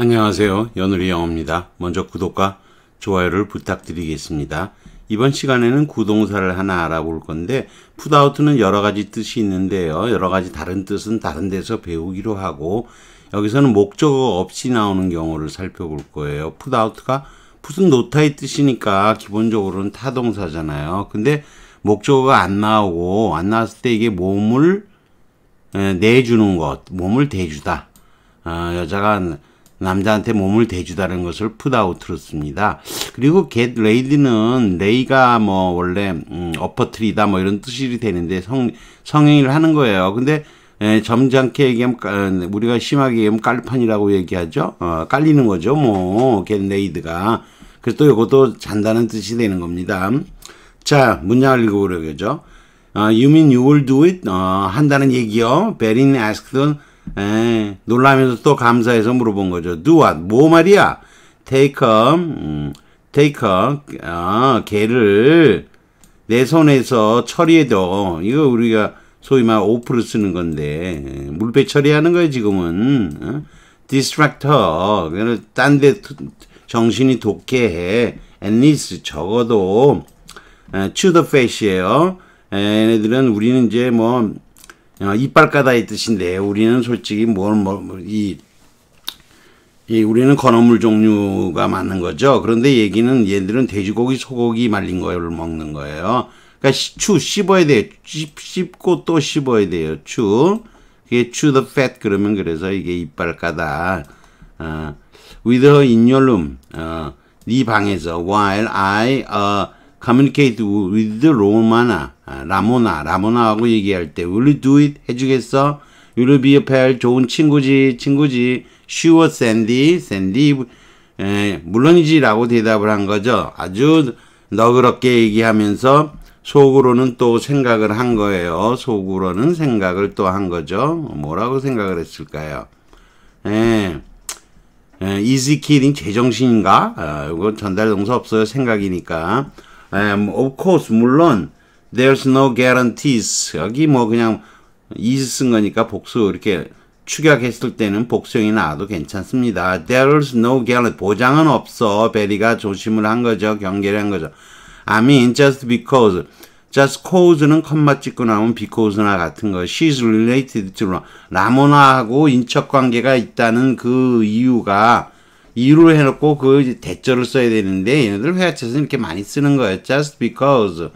안녕하세요. 연우리 영어입니다. 먼저 구독과 좋아요를 부탁드리겠습니다. 이번 시간에는 구동사를 하나 알아볼 건데 푸드아웃은 여러 가지 뜻이 있는데요. 여러 가지 다른 뜻은 다른 데서 배우기로 하고 여기서는 목적어 없이 나오는 경우를 살펴볼 거예요. 푸드아웃가 무슨 노타의 뜻이니까 기본적으로는 타동사잖아요. 근데 목적어가 안 나오고 안 나왔을 때 이게 몸을 예, 내주는 것, 몸을 대주다. 아, 여자가 남자한테 몸을 대주다는 것을 푸다우트로 씁니다. 그리고 get lady는 레이가 뭐 원래 음, 어퍼트리다 뭐 이런 뜻이 되는데 성, 성행위를 하는 거예요. 근데 에, 점잖게 얘기하면 우리가 심하게 얘기하면 깔판이라고 얘기하죠. 어, 깔리는 거죠. 뭐 get lady가. 그래서 또 이것도 잔다는 뜻이 되는 겁니다. 자 문장을 읽어보려고 하죠. u 어, you mean you will do it? 어, 한다는 얘기요. 베린 asked 에, 예, 놀라면서 또 감사해서 물어본 거죠. Do what? 뭐 말이야? Take a, 음, take a, 아, 개를 내 손에서 처리해도 이거 우리가 소위 말 오프를 쓰는 건데 예, 물배 처리하는 거예요 지금은. 어? Distract her. 딴데 정신이 독게 해. At least 적어도 에, 예, to the face예요. 얘네들은 우리는 이제 뭐 아, 이빨 까다의 뜻인데 우리는 솔직히 뭘이 뭐, 뭐, 이 우리는 건어물 종류가 맞는 거죠. 그런데 얘기는 얘들은 돼지고기, 소고기 말린 거를 먹는 거예요. 그러니까 추 씹어야 돼요. 씹, 고또 씹어야 돼요. 추. 이게 추 h e the fat 그러면 그래서 이게 이빨 까다. 어, with her in your room. 어, 네 방에서 while I u 어, communicate with Romana, 아, 라모나, 라모나하고 얘기할 때 will you do it 해주겠어? You'll be a pal, 좋은 친구지, 친구지. Sure, Sandy, Sandy. 에, 물론이지라고 대답을 한 거죠. 아주 너그럽게 얘기하면서 속으로는 또 생각을 한 거예요. 속으로는 생각을 또 한 거죠. 뭐라고 생각을 했을까요? 에, 에, easy k 제정신인가? 아, 이거 전달 동서 없어요. 생각이니까. Um, of course 물론 there's no guarantees 여기 뭐 그냥 is 쓴 거니까 복수 이렇게 축약했을 때는 복수형이 나와도 괜찮습니다. There's no guarantee. 보장은 없어. 베리가 조심을 한 거죠. 경계를 한 거죠. I mean, just because. just cause는 컴마 찍고 나오면 because나 같은 거. she's related to 라모나하고 인척관계가 있다는 그 이유가 이유를 해놓고 그 대절을 써야 되는데 얘네들 회화체에서는 이렇게 많이 쓰는 거예요. just because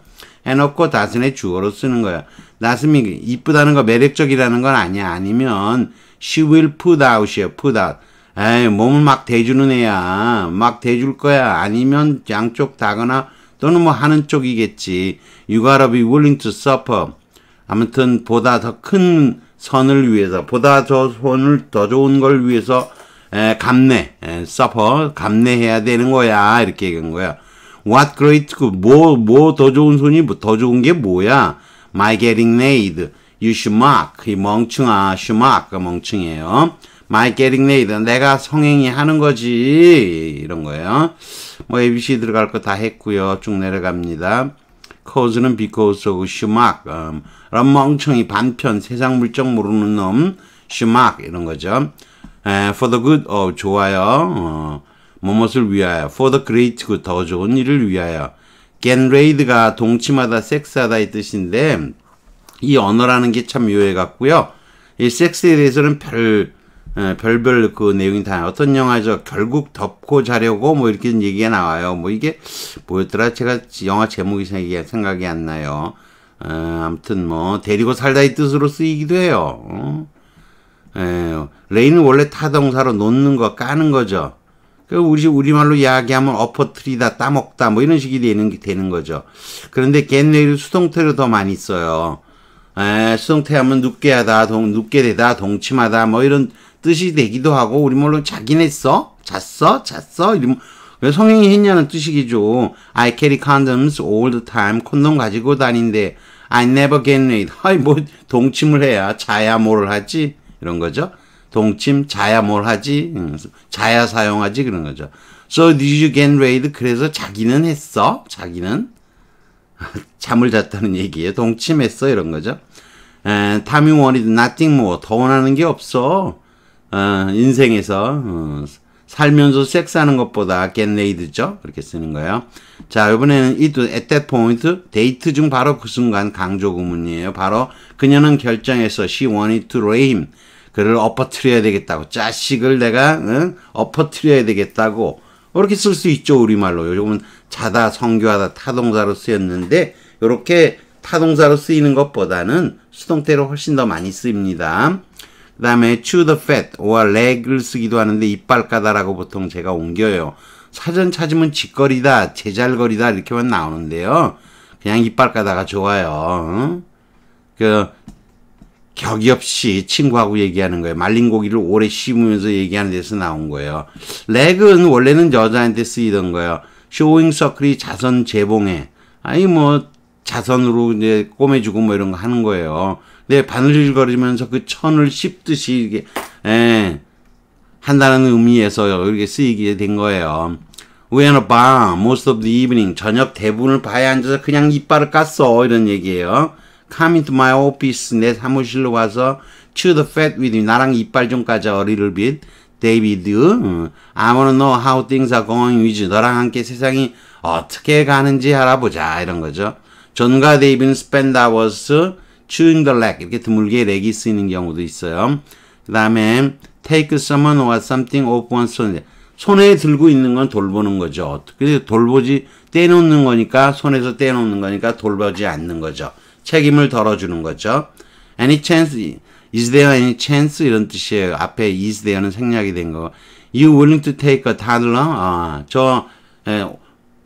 해놓고 다슨의 주어로 쓰는 거예요. 다슨이 이쁘다는 거 매력적이라는 건 아니야. 아니면 she will put out이에요. put out. 에이 몸을 막 대주는 애야. 막 대줄 거야. 아니면 양쪽 다거나 또는 뭐 하는 쪽이겠지. You gotta be willing to suffer. 아무튼 보다 더 큰 선을 위해서 보다 더 손을 더 좋은 걸 위해서 에, 감내, 에, suffer, 감내해야 되는 거야. 이렇게 얘기한 거야. What great good, 뭐, 뭐 더 좋은 손이, 더 좋은 게 뭐야? My getting laid, you schmuck, 이 멍충아, schmuck, 멍충이에요. My getting laid, 내가 성행이 하는 거지. 이런 거예요. 뭐 ABC 들어갈 거 다 했고요. 쭉 내려갑니다. cause는 because of schmuck, 음, 런 멍청이, 반편, 세상 물정 모르는 놈, schmuck, 이런 거죠. for the good o 어, 좋아요 어, 무엇을 위하여 for the great good 그 더 좋은 일을 위하여 genraid가 동치마다 섹스하다의 뜻인데 이 언어라는 게 참 묘해 같고요이 섹스에 대해서는 별 에, 별별 그 내용이 다 어떤 영화죠 결국 덮고 자려고 뭐 이렇게 얘기가 나와요 뭐 이게 뭐였더라 제가 영화 제목이 생각이 안 나요 어, 아무튼 뭐 데리고 살다의 뜻으로 쓰이기도 해요 어? 에, 예. 레인은 원래 타동사로 놓는 거, 까는 거죠. 그 우리 우리말로 이야기하면 엎어트리다, 따먹다 뭐 이런 식이 되는 되는 거죠. 그런데 겟레이를 수동태로 더 많이 써요. 에, 예, 수동태 하면 눕게 하다, 동, 눕게 되다, 동침하다 뭐 이런 뜻이 되기도 하고 우리말로 자기네 써, 잤어, 잤어 이런 왜 성행이 했냐는 뜻이기죠. I carry condoms all the time. 콘돔 가지고 다닌데 I never get laid. 아이 뭐 동침을 해야 자야 뭐 하지? 이런 거죠. 동침 자야 뭘 하지? 음, 자야 사용하지 그런 거죠. So did you get laid? 그래서 자기는 했어. 자기는 잠을 잤다는 얘기예요. 동침했어 이런 거죠. 에, time you wanted nothing more. 더 원하는 게 없어. 어, 인생에서 어, 살면서 섹스하는 것보다 get laid죠. 그렇게 쓰는 거예요. 자, 이번에는 it at that point 데이트 중 바로 그 순간 강조 구문이에요. 바로 그녀는 결정해서 she wanted to lay him. 그를 엎어트려야 되겠다고 자식을 내가 응? 엎어트려야 되겠다고 이렇게 쓸 수 있죠 우리말로 요즘은 자다 성교하다 타동사로 쓰였는데 이렇게 타동사로 쓰이는 것보다는 수동태로 훨씬 더 많이 쓰입니다 그 다음에 chew the fat or leg을 쓰기도 하는데 이빨 까다라고 보통 제가 옮겨요 사전 찾으면 짓거리다 제잘거리다 이렇게만 나오는데요 그냥 이빨 까다가 좋아요 응? 그 격이 없이 친구하고 얘기하는 거예요. 말린 고기를 오래 씹으면서 얘기하는 데서 나온 거예요. 렉은 원래는 여자한테 쓰이던 거예요. 쇼잉 서클이 자선 재봉해. 아니 뭐 자선으로 이제 꼬매주고 뭐 이런 거 하는 거예요. 근데 바늘거리면서 그 천을 씹듯이 이게 에, 예, 한다는 의미에서 이렇게 쓰이게 된 거예요. We had a bar most of the evening. 저녁 대부분을 바에 앉아서 그냥 이빨을 깠어. 이런 얘기예요. Come into my office. 내 사무실로 와서. Chew the fat with me. 나랑 이빨 좀 까자. A little bit. David. I wanna know how things are going with you. 너랑 함께 세상이 어떻게 가는지 알아보자. 이런 거죠. 존과 데이비는 spend hours chewing the leg. 이렇게 드물게 렉이 쓰이는 경우도 있어요. 그 다음에 take someone or something off one's 손. 손에 들고 있는 건 돌보는 거죠. 그래서 돌보지, 떼놓는 거니까, 손에서 떼놓는 거니까 돌보지 않는 거죠. 책임을 덜어주는 거죠. Any chance, is there any chance 이런 뜻이에요. 앞에 is there는 생략이 된 거. You willing to take a toddler? 아, 저 에,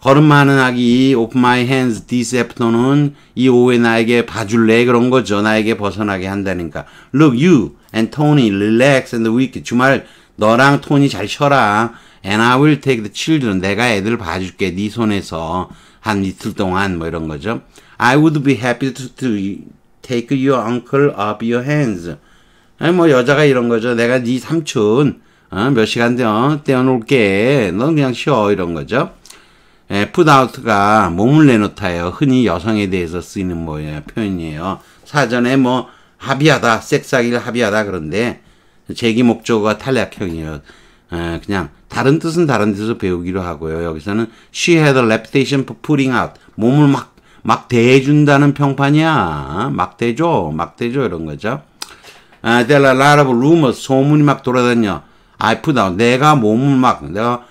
걸음마는 아기 open my hands this afternoon 이 오후에 나에게 봐줄래 그런 거죠. 나에게 벗어나게 한다니까. Look, you and Tony relax and week 주말 너랑 토니 잘 쉬어라. And I will take the children. 내가 애들 봐줄게. 네 손에서 한 이틀 동안 뭐 이런 거죠. I would be happy to, to take your uncle off your hands. 아니, 어, 뭐, 여자가 이런 거죠. 내가 네 삼촌, 어, 몇 시간 돼, 어, 떼어놓을게. 넌 그냥 쉬어. 이런 거죠. 에, 예, put out가 몸을 내놓다요. 흔히 여성에 대해서 쓰이는 뭐예요, 표현이에요. 사전에 뭐, 합의하다, 섹스하기를 합의하다. 그런데, 제기 목적어가 탈락형이에요. 에, 예, 그냥, 다른 뜻은 다른 데서 배우기로 하고요. 여기서는 she had a reputation for putting out. 몸을 막막 대해준다는 평판이야. 막 대줘, 막 대줘 이런 거죠. 아, there are a lot of rumors. 소문이 막 돌아다녀. I put o w n 내가 몸을 막, 내가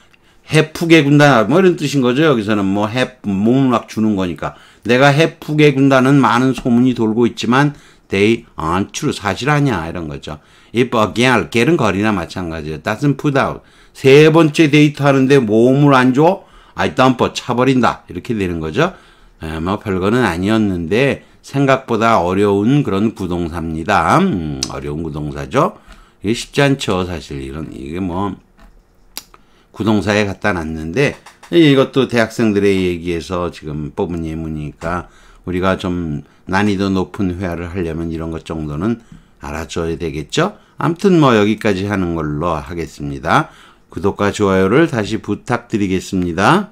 해프게 군단, 뭐 이런 뜻인 거죠. 여기서는 뭐 해, 몸을 막 주는 거니까. 내가 해프게 군다는 많은 소문이 돌고 있지만, they aren't true. 사실 아니야. 이런 거죠. if a girl, girl은 거리나 마찬가지예요. doesn't put out. 세 번째 데이트 하는데 몸을 안 줘? I dump, 차버린다. 이렇게 되는 거죠. 뭐 별거는 아니었는데 생각보다 어려운 그런 구동사입니다. 음, 어려운 구동사죠. 이게 쉽지 않죠. 사실 이런 이게 뭐 구동사에 갖다 놨는데 이것도 대학생들의 얘기에서 지금 뽑은 예문이니까 우리가 좀 난이도 높은 회화를 하려면 이런 것 정도는 알아줘야 되겠죠? 암튼 뭐 여기까지 하는 걸로 하겠습니다. 구독과 좋아요를 다시 부탁드리겠습니다.